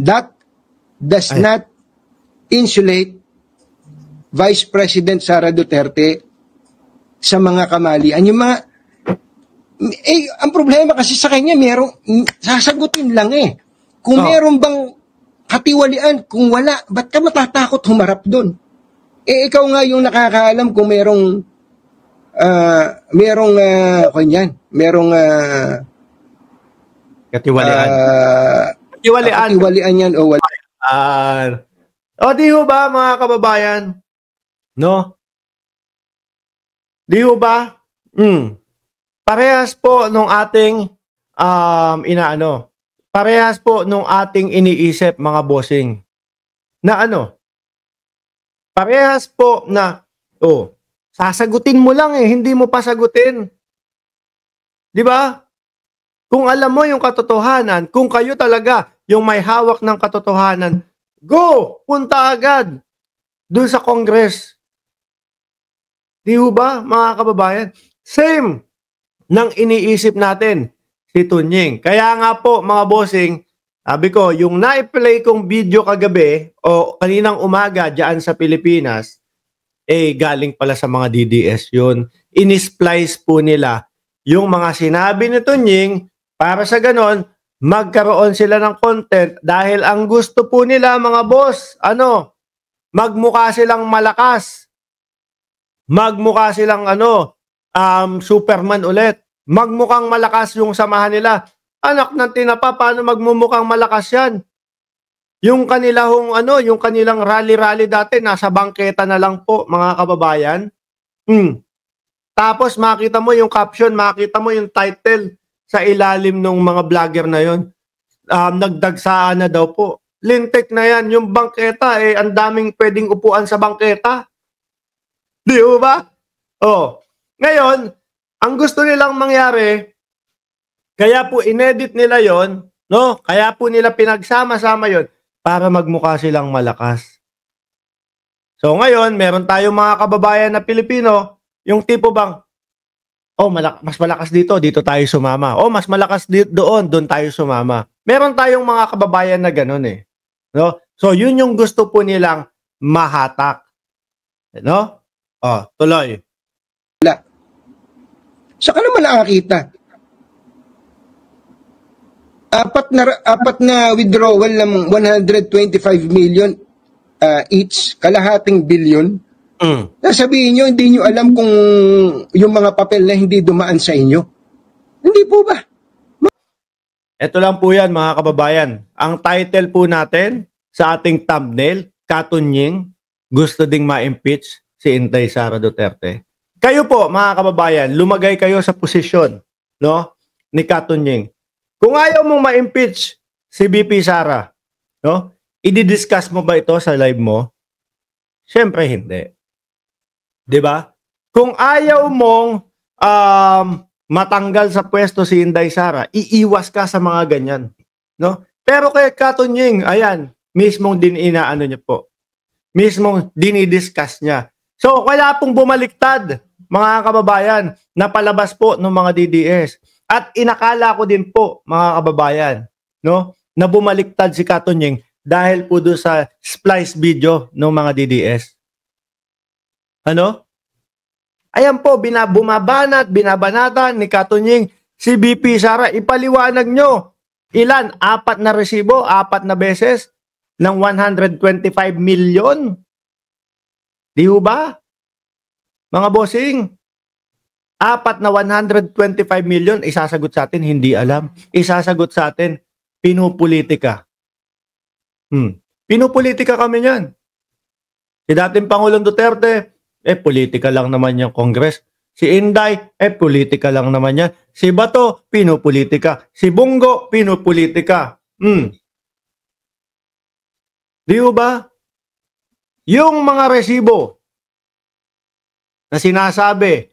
That does Ay. not insulate Vice President Sara Duterte sa mga kamalian. Yung mga, eh, ang problema kasi sa kanya, meron, sasagutin lang eh. Kung oh. meron bang katiwalian, kung wala, ba't ka matatakot humarap doon? Eh, ikaw nga yung nakakaalam kung merong, uh, merong, uh, ah, kanyan, merong, uh, katiwalian. Uh, Iwalian. Uh, iwalian yan o wala. Uh, o di ho ba mga kababayan? No? Di ho ba? Mm. Parehas po nung ating um, inaano. Parehas po nung ating iniisip mga bossing. Na ano? Parehas po na oh, sasagutin mo lang eh, hindi mo pa sagutin. 'Di ba? Kung alam mo yung katotohanan, kung kayo talaga yung may hawak ng katotohanan, go! Punta agad doon sa Congress. Di ho ba, mga kababayan? Same ng iniisip natin si Tunying. Kaya nga po, mga bossing, sabi ko, yung na-play kong video kagabi o kaninang umaga dyan sa Pilipinas, eh galing pala sa mga DDS yun. Inisplice po nila yung mga sinabi ni Tunying para sa ganon, magkaroon sila ng content dahil ang gusto po nila mga boss, ano, magmukha silang malakas. Magmukha silang ano, um, Superman ulit. Magmukhang malakas yung samahan nila. Anak ng tinapa, paano magmumukhang malakas yan? Yung kanila ano, yung kanilang rally-rally dati, nasa bangketa na lang po, mga kababayan. Hmm. Tapos makita mo yung caption, makita mo yung title, sa ilalim ng mga vlogger na yon um, nagdagsaan na daw po. Lintek na yan. Yung bangketa, eh, ang daming pwedeng upuan sa bangketa. Di ba? Oh. Ngayon, ang gusto nilang mangyari, kaya po inedit nila yon, no? Kaya po nila pinagsama-sama yon para magmukha silang malakas. So ngayon, meron tayong mga kababayan na Pilipino, yung tipo bang, oh, malak- mas malakas dito, dito tayo sumama. Oh, mas malakas dito, doon, doon tayo sumama. Meron tayong mga kababayan na ganoon eh. No? So, yun yung gusto po nilang mahatak. No? Oh, tuloy. Wala. Saka naman nakakita. Apat na, apat na withdrawal ng 125 million uh, each, kalahating billion Mm. Sabihin nyo, hindi nyo alam kung yung mga papel na hindi dumaan sa inyo. Hindi po ba? Ma- Ito lang po yan mga kababayan. Ang title po natin sa ating thumbnail, Katunying, gusto ding ma-impeach si Inday Sara Duterte. Kayo po mga kababayan, lumagay kayo sa posisyon no, ni Katunying. Kung ayaw mong ma-impeach si BP Sara, no, i-discuss mo ba ito sa live mo? Siyempre hindi. 'Di ba? Kung ayaw mong um, matanggal sa pwesto si Inday Sara, iiwas ka sa mga ganyan, no? Pero kay Katunying, ayan, mismong din inaano niya po. Mismong dinidiscuss niya. So, wala pong bumaliktad, mga kababayan, na palabas po ng mga DDS. At inakala ko din po, mga kababayan, no, na bumaliktad si Katunying dahil po doon sa splice video ng mga DDS. Ano? Ayan po, binabumabanat, binabanatan ni Katunying si BP Sara. Ipaliwanag nyo, ilan? Apat na resibo, apat na beses ng 125 million? Di ba? Mga bossing, apat na 125 million, isasagot sa atin, hindi alam. Isasagot sa atin, pinupolitika. Hmm. Pinupolitika kami niyan. Si dating Pangulong Duterte, eh politika lang naman yung Congress. Si Inday, eh politika lang naman yan. Si Bato, pinopolitika. Si Bungo, pinopolitika. Hmm. Di ba? Yung mga resibo na sinasabi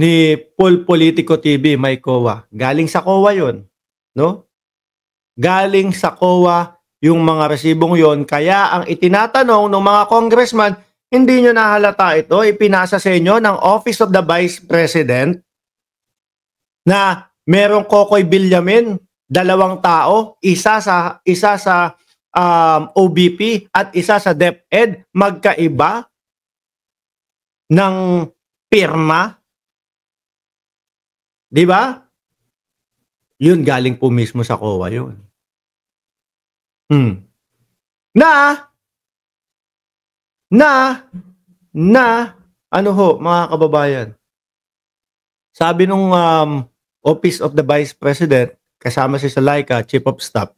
ni Paul Politico TV, may COA, galing sa COA yon, no? Galing sa COA yung mga resibong yon. Kaya ang itinatanong ng mga congressman, hindi nyo nahalata ito, ipinasa sa inyo ng Office of the Vice President na merong Kokoy Bilyamin, dalawang tao, isa sa isa sa um, OBP at isa sa DepEd, magkaiba ng pirma. 'Di ba? Yun galing po mismo sa COA yun. Hmm. Na na, na, ano ho, mga kababayan, sabi nung um, Office of the Vice President, kasama si Salika Chief of Staff,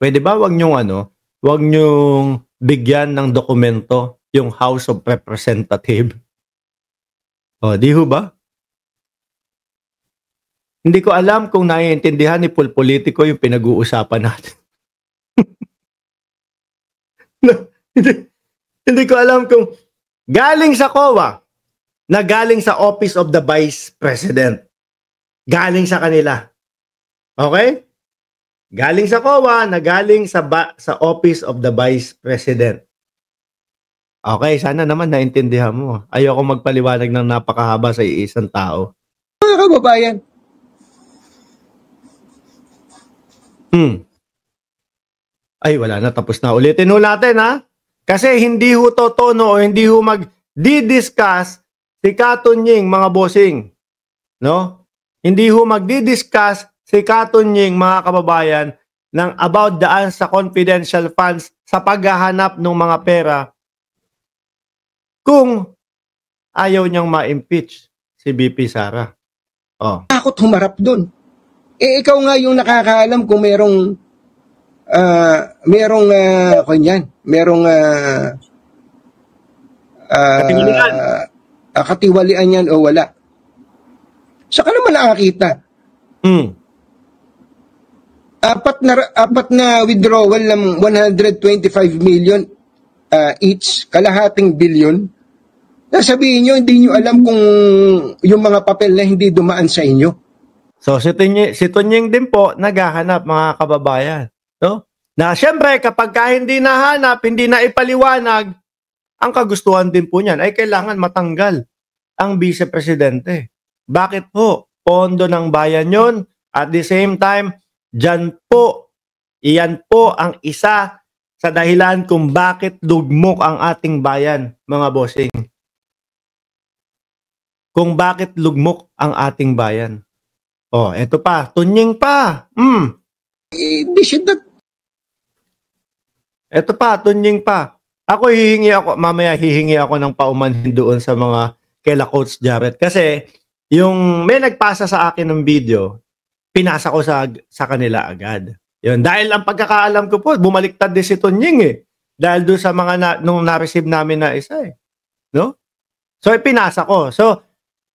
pwede ba wag nyong ano, wag niyo bigyan ng dokumento yung House of Representative? O, di ho ba? Hindi ko alam kung naiintindihan ni Paul Politico yung pinag-uusapan natin. Hindi ko alam kung galing sa COA na galing sa Office of the Vice President. Galing sa kanila. Okay? Galing sa COA na galing sa, ba- sa Office of the Vice President. Okay, sana naman naintindihan mo. Ayoko magpaliwanag ng napakahaba sa isang tao. Mga kababayan. Hmm. Ay, wala na. Tapos na. Ulitin ho natin, ha? Kasi hindi ho totono o hindi ho mag-discuss si Katunying mga bossing. No? Hindi ho magdi-discuss si Katunying mga kababayan ng about daan sa confidential funds sa paghahanap ng mga pera kung ayaw niyang ma-impeach si BP Sara. Oh. Takot humarap doon. Eh ikaw nga yung nakakaalam kung merong uh, merong uh, ah, kanyan, merong uh, uh, katiwalian. Uh, katiwalian yan o wala. Sa kanila man nakakita. Mm. Apat na apat na withdrawal ng 125 million uh, each, kalahating billion. Nasabihin niyo hindi niyo alam kung yung mga papel na hindi dumaan sa inyo. So, si Tunying, si Tunying din po, naghahanap mga kababayan. No? Na siyempre, kapag ka hindi nahanap, hindi na ipaliwanag, ang kagustuhan din po niyan ay kailangan matanggal ang vice-presidente. Bakit po? Pondo ng bayan yon. At the same time, dyan po, iyan po ang isa sa dahilan kung bakit lugmok ang ating bayan, mga bossing. Kung bakit lugmok ang ating bayan. Oh, eto pa, tunying pa. Mm. Eh, should not Eto pa, tunying pa. Ako hihingi ako, mamaya hihingi ako ng paumanhin doon sa mga kela Coach Jarrett. Kasi yung may nagpasa sa akin ng video, pinasa ko sa, sa kanila agad. Yun. Dahil ang pagkakaalam ko po, bumaliktad din si Tunying eh. Dahil doon sa mga na, nung na-receive namin na isa eh. No? So, eh, pinasa ko. So,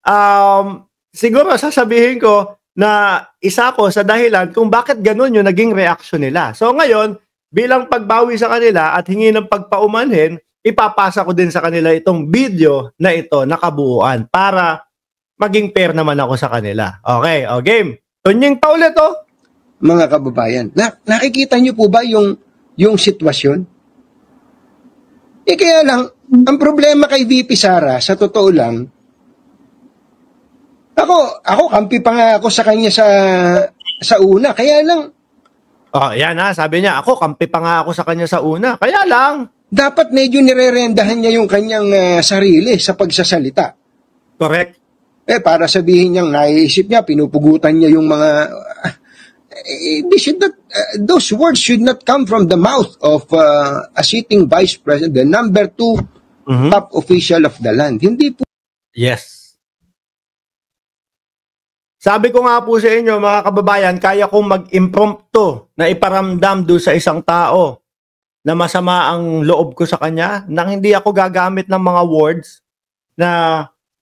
um, siguro sasabihin ko na isa ko sa dahilan kung bakit ganun yung naging reaction nila. So, ngayon, bilang pagbawi sa kanila at hingi ng pagpaumanhin, ipapasa ko din sa kanila itong video na ito nakabuuan para maging fair naman ako sa kanila. Okay, o game. Tunying pa ulit oh. Mga kababayan, na nakikita niyo po ba yung, yung sitwasyon? Eh kaya lang, ang problema kay VP Sara, sa totoo lang, ako, ako kampi pa nga ako sa kanya sa sa una. Kaya lang, Oh, yan na, sabi niya, ako, kampi pa nga ako sa kanya sa una. Kaya lang. Dapat medyo nirerendahan niya yung kanyang ah, sarili sa pagsasalita. Correct. Eh, para sabihin niyang naiisip niya, pinupugutan niya yung mga... Eh, eh should not, eh, those words should not come from the mouth of uh, a sitting vice president, the number two Mhm. top official of the land. Hindi po Yes. Sabi ko nga po sa inyo mga kababayan, kaya kong mag-impromptu na iparamdam do sa isang tao na masama ang loob ko sa kanya nang hindi ako gagamit ng mga words na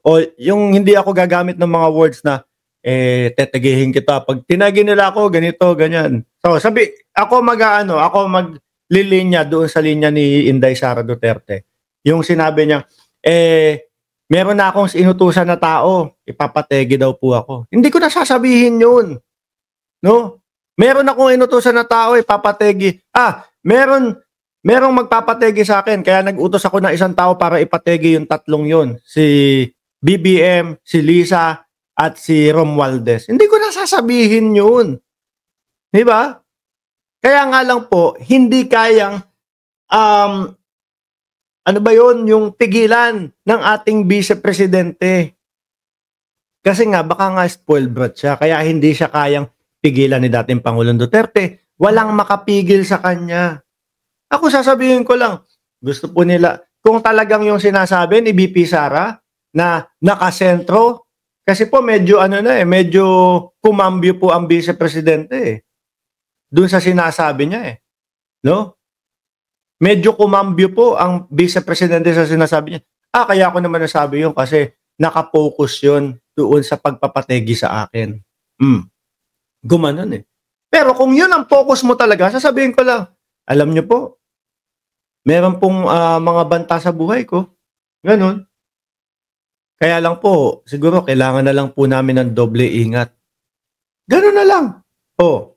o yung hindi ako gagamit ng mga words na eh tetagihin kita pag tinagi nila ako ganito ganyan. So sabi ako mag-aano, ako maglilinya doon sa linya ni Inday Sara Duterte. Yung sinabi niya eh meron na akong inutusan na tao, ipapategi daw po ako. Hindi ko nasasabihin yun. No? Meron akong inutusan na tao, ipapategi. Ah, meron, merong magpapategi sa akin. Kaya nag-utos ako ng isang tao para ipategi yung tatlong yun. Si BBM, si Lisa, at si Romualdez. Hindi ko nasasabihin yun. Di ba? Kaya nga lang po, hindi kayang um, ano ba yon Yung pigilan ng ating vice-presidente. Kasi nga, baka nga spoiled brat siya. Kaya hindi siya kayang pigilan ni dating Pangulong Duterte. Walang makapigil sa kanya. Ako sasabihin ko lang, gusto po nila, kung talagang yung sinasabi ni BP Sara na nakasentro, kasi po medyo ano na eh, medyo kumambyo po ang vice-presidente eh. Doon sa sinasabi niya eh. No? medyo kumambyo po ang Vice Presidente sa sinasabi niya. Ah, kaya ako naman nasabi yun kasi nakapokus yun doon sa pagpapategi sa akin. Mm. Gumanon eh. Pero kung yun ang focus mo talaga, sasabihin ko lang, alam nyo po, meron pong uh, mga banta sa buhay ko. Ganon. Kaya lang po, siguro kailangan na lang po namin ng doble ingat. Ganun na lang. Oh.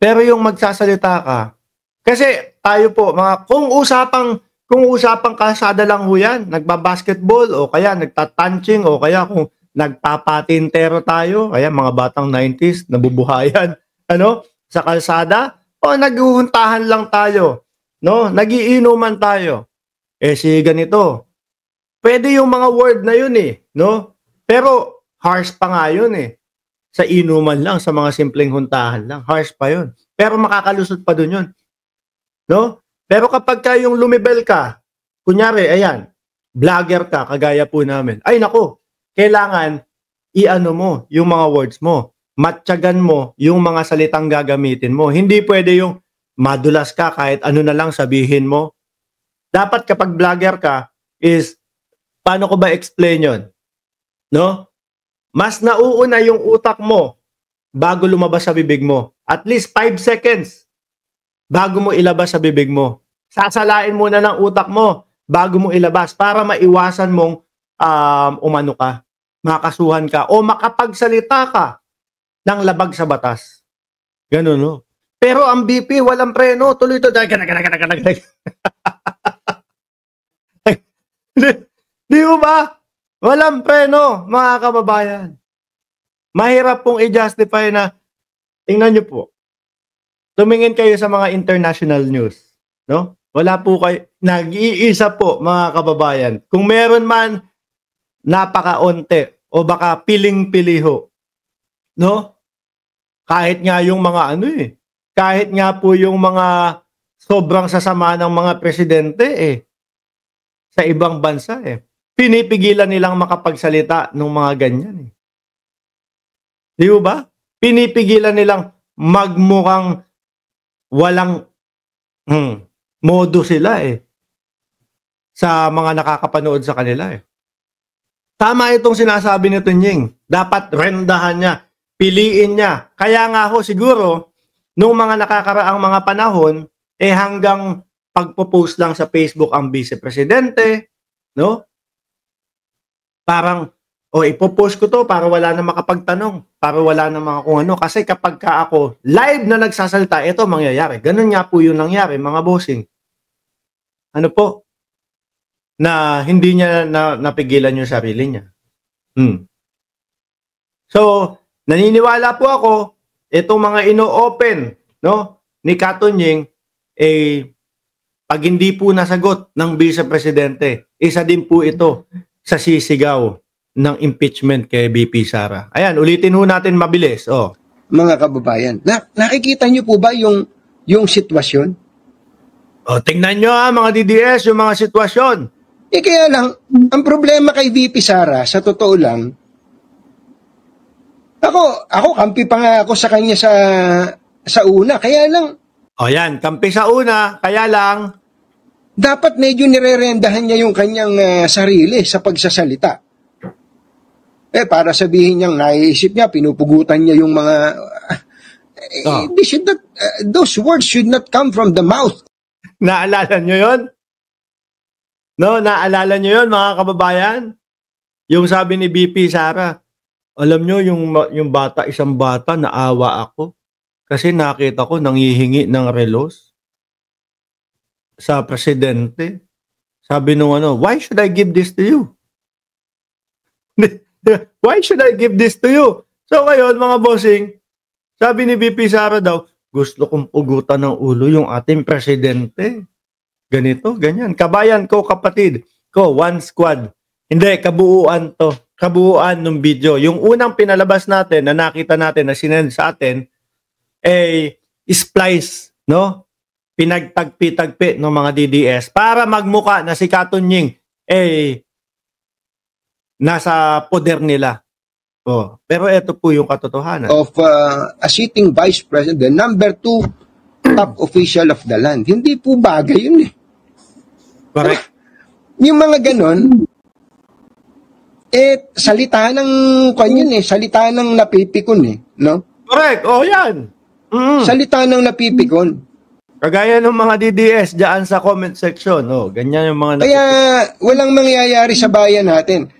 Pero yung magsasalita ka, kasi tayo po, mga kung usapang kung usapang kasada lang ho yan, nagbabasketball o kaya nagtatanching o kaya kung nagpapatintero tayo, kaya mga batang 90s, nabubuhayan, ano, sa kalsada, o naghuhuntahan lang tayo, no, nagiinuman tayo. Eh si ganito, pwede yung mga word na yun eh, no? Pero harsh pa nga yun eh. Sa inuman lang, sa mga simpleng huntahan lang, harsh pa yun. Pero makakalusot pa dun yun. No? Pero kapag ka yung lumibel ka, kunyari, ayan, vlogger ka, kagaya po namin, ay nako, kailangan i-ano mo yung mga words mo. Matyagan mo yung mga salitang gagamitin mo. Hindi pwede yung madulas ka kahit ano na lang sabihin mo. Dapat kapag vlogger ka is, paano ko ba explain yon? No? Mas nauuna yung utak mo bago lumabas sa bibig mo. At least 5 seconds bago mo ilabas sa bibig mo. Sasalain muna ng utak mo bago mo ilabas para maiwasan mong um, umano ka, makasuhan ka, o makapagsalita ka ng labag sa batas. Ganun, no? Pero ang BP, walang preno, tuloy to, ganag, ganag, di, mo ba? Walang preno, mga kababayan. Mahirap pong i-justify na, tingnan nyo po, tumingin kayo sa mga international news, no? Wala po kayo, nag-iisa po mga kababayan. Kung meron man, napaka-onte o baka piling-pili no? Kahit nga yung mga ano eh, kahit nga po yung mga sobrang sasama ng mga presidente eh, sa ibang bansa eh. Pinipigilan nilang makapagsalita ng mga ganyan eh. Di ba? Pinipigilan nilang magmukhang walang hmm, modo sila eh sa mga nakakapanood sa kanila eh. Tama itong sinasabi ni Tunying. Dapat rendahan niya, piliin niya. Kaya nga ho siguro, nung mga nakakaraang mga panahon, eh hanggang pagpo-post lang sa Facebook ang vice presidente, no? Parang o ipopost ko to para wala na makapagtanong, para wala na mga kung ano. Kasi kapag ka ako live na nagsasalta, ito mangyayari. Ganun nga po yung nangyari, mga bossing. Ano po? Na hindi niya na, napigilan yung sarili niya. Hmm. So, naniniwala po ako, itong mga ino-open no, ni Katunying, eh, pag hindi po nasagot ng Vice Presidente, isa din po ito sa sisigaw ng impeachment kay VP Sara. Ayan, ulitin ho natin mabilis. Oh. Mga kababayan, na, nakikita nyo po ba yung, yung sitwasyon? Oh, tingnan nyo ah, mga DDS, yung mga sitwasyon. Eh kaya lang, ang problema kay VP Sara, sa totoo lang, ako, ako kampi pa nga ako sa kanya sa sa una, kaya lang. O oh, yan, kampi sa una, kaya lang. Dapat medyo nirerendahan niya yung kanyang uh, sarili sa pagsasalita. Eh, para sabihin niyang naiisip niya, pinupugutan niya yung mga... Eh, oh. they should not, uh, those words should not come from the mouth. Naalala niyo yon? No, naalala niyo yon mga kababayan? Yung sabi ni BP Sara, alam niyo yung, yung bata, isang bata, naawa ako. Kasi nakita ko nanghihingi ng relos sa presidente. Sabi nung ano, why should I give this to you? Why should I give this to you? So ngayon, mga bossing, sabi ni VP Sara daw, gusto kong pugutan ng ulo yung ating presidente. Ganito, ganyan. Kabayan ko, kapatid ko, one squad. Hindi, kabuuan to. Kabuuan ng video. Yung unang pinalabas natin, na nakita natin, na sinend sa atin, eh, splice, no? Pinagtagpi-tagpi ng mga DDS para magmuka na si Katunying, eh, nasa poder nila. Oh, pero ito po yung katotohanan. Of uh, a sitting vice president, the number two top official of the land. Hindi po bagay yun eh. Correct. Ah, yung mga ganon, eh, salita ng, kwan yun eh, salita ng napipikon eh, no? Correct, oh yan. Mm. Salita ng napipikon. Kagaya ng mga DDS dyan sa comment section, oh, ganyan yung mga napipikon. Kaya, walang mangyayari sa bayan natin